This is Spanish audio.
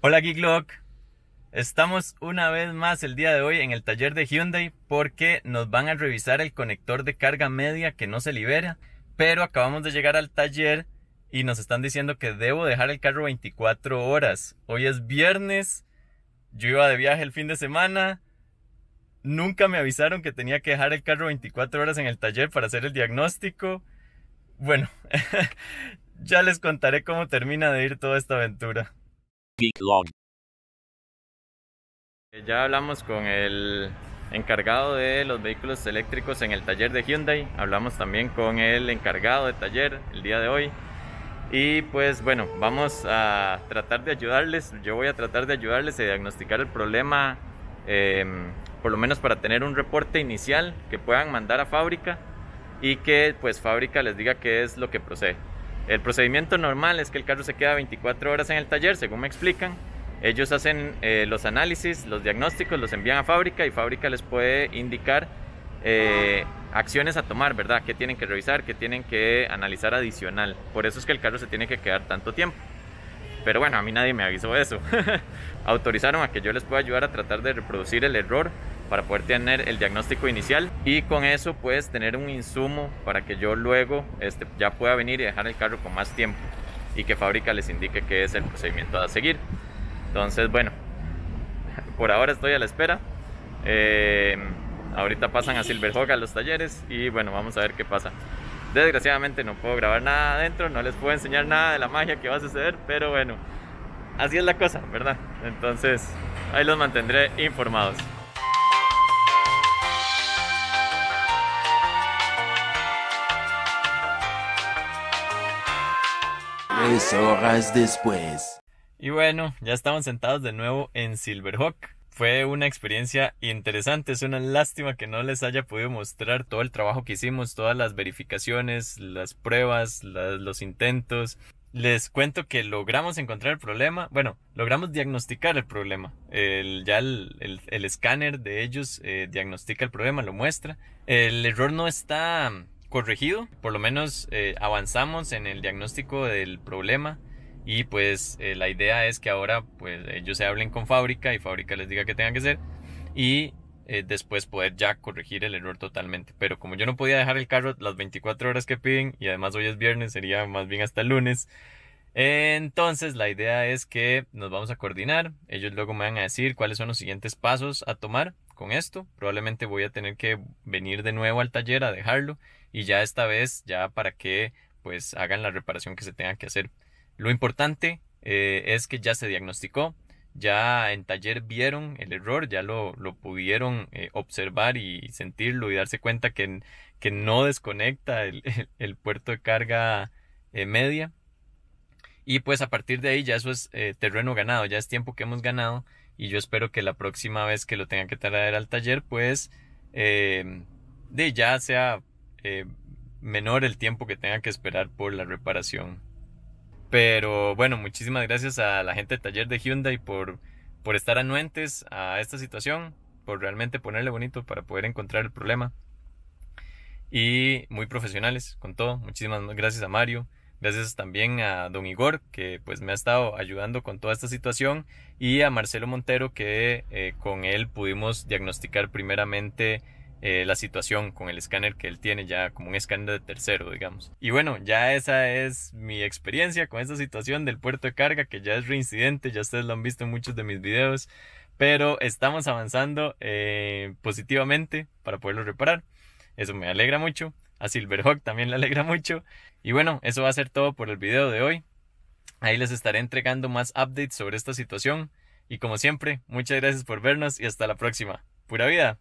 Hola Geeklock. Estamos una vez más el día de hoy en el taller de Hyundai porque nos van a revisar el conector de carga media que no se libera, pero acabamos de llegar al taller y nos están diciendo que debo dejar el carro 24 horas. Hoy es viernes, yo iba de viaje el fin de semana, nunca me avisaron que tenía que dejar el carro 24 horas en el taller para hacer el diagnóstico. Bueno, ya les contaré cómo termina de ir toda esta aventura. Eh, ya hablamos con el encargado de los vehículos eléctricos en el taller de Hyundai, hablamos también con el encargado de taller el día de hoy. Y pues bueno, vamos a tratar de ayudarles, yo voy a tratar de ayudarles a diagnosticar el problema, em, por lo menos para tener un reporte inicial que puedan mandar a fábrica y que pues fábrica les diga qué es lo que procede. El procedimiento normal es que el carro se queda 24 horas en el taller, según me explican. Ellos hacen eh, los análisis, los diagnósticos, los envían a fábrica y fábrica les puede indicar eh, acciones a tomar, ¿verdad? ¿Qué tienen que revisar? ¿Qué tienen que analizar adicional? Por eso es que el carro se tiene que quedar tanto tiempo. Pero bueno, a mí nadie me avisó eso. Autorizaron a que yo les pueda ayudar a tratar de reproducir el error para poder tener el diagnóstico inicial y con eso puedes tener un insumo para que yo luego este, ya pueda venir y dejar el carro con más tiempo y que fábrica les indique qué es el procedimiento a seguir. Entonces, bueno, por ahora estoy a la espera. Eh, ahorita pasan a Silverhawk a los talleres y bueno, vamos a ver qué pasa. Desgraciadamente no puedo grabar nada adentro, no les puedo enseñar nada de la magia que va a suceder, pero bueno, así es la cosa, ¿verdad? Entonces, ahí los mantendré informados. horas después. Y bueno, ya estamos sentados de nuevo en Silverhawk. Fue una experiencia interesante, es una lástima que no les haya podido mostrar todo el trabajo que hicimos, todas las verificaciones, las pruebas, los intentos, les cuento que logramos encontrar el problema, bueno, logramos diagnosticar el problema. El, ya el, escáner de ellos eh, diagnostica el problema, lo muestra. El error no está corregido, por lo menos eh, avanzamos en el diagnóstico del problema y pues eh, la idea es que ahora pues ellos se hablen con fábrica y fábrica les diga que tengan que hacer y eh, después poder ya corregir el error totalmente. Pero como yo no podía dejar el carro las 24 horas que piden y además hoy es viernes, sería más bien hasta el lunes. Entonces la idea es que nos vamos a coordinar, ellos luego me van a decir cuáles son los siguientes pasos a tomar con esto. Probablemente voy a tener que venir de nuevo al taller a dejarlo y ya esta vez ya para que pues hagan la reparación que se tenga que hacer. Lo importante eh, es que ya se diagnosticó, ya en taller vieron el error, ya lo, pudieron eh, observar y sentirlo y darse cuenta que, que no desconecta el, puerto de carga eh, media. Y pues a partir de ahí ya eso es terreno ganado, ya es tiempo que hemos ganado y yo espero que la próxima vez que lo tenga que traer al taller pues eh, de ya sea eh, menor el tiempo que tenga que esperar por la reparación. Pero bueno, muchísimas gracias a la gente del taller de Hyundai por, por estar anuentes a esta situación, por realmente ponerle bonito para poder encontrar el problema. Y muy profesionales con todo. Muchísimas gracias a Mario, Gracias también a don Igor, que pues me ha estado ayudando con toda esta situación, y a Marcelo Montero, que eh, con él pudimos diagnosticar primeramente eh, la situación con el escáner que él tiene, ya como un escáner de tercero, digamos. Y bueno, ya esa es mi experiencia con esta situación del puerto de carga, que ya es reincidente, ya ustedes lo han visto en muchos de mis videos, pero estamos avanzando eh, positivamente para poderlo reparar. Eso me alegra mucho. A Silverhawk también le alegra mucho. Y bueno, eso va a ser todo por el video de hoy. Ahí les estaré entregando más updates sobre esta situación. Y como siempre, muchas gracias por vernos y hasta la próxima. ¡Pura vida!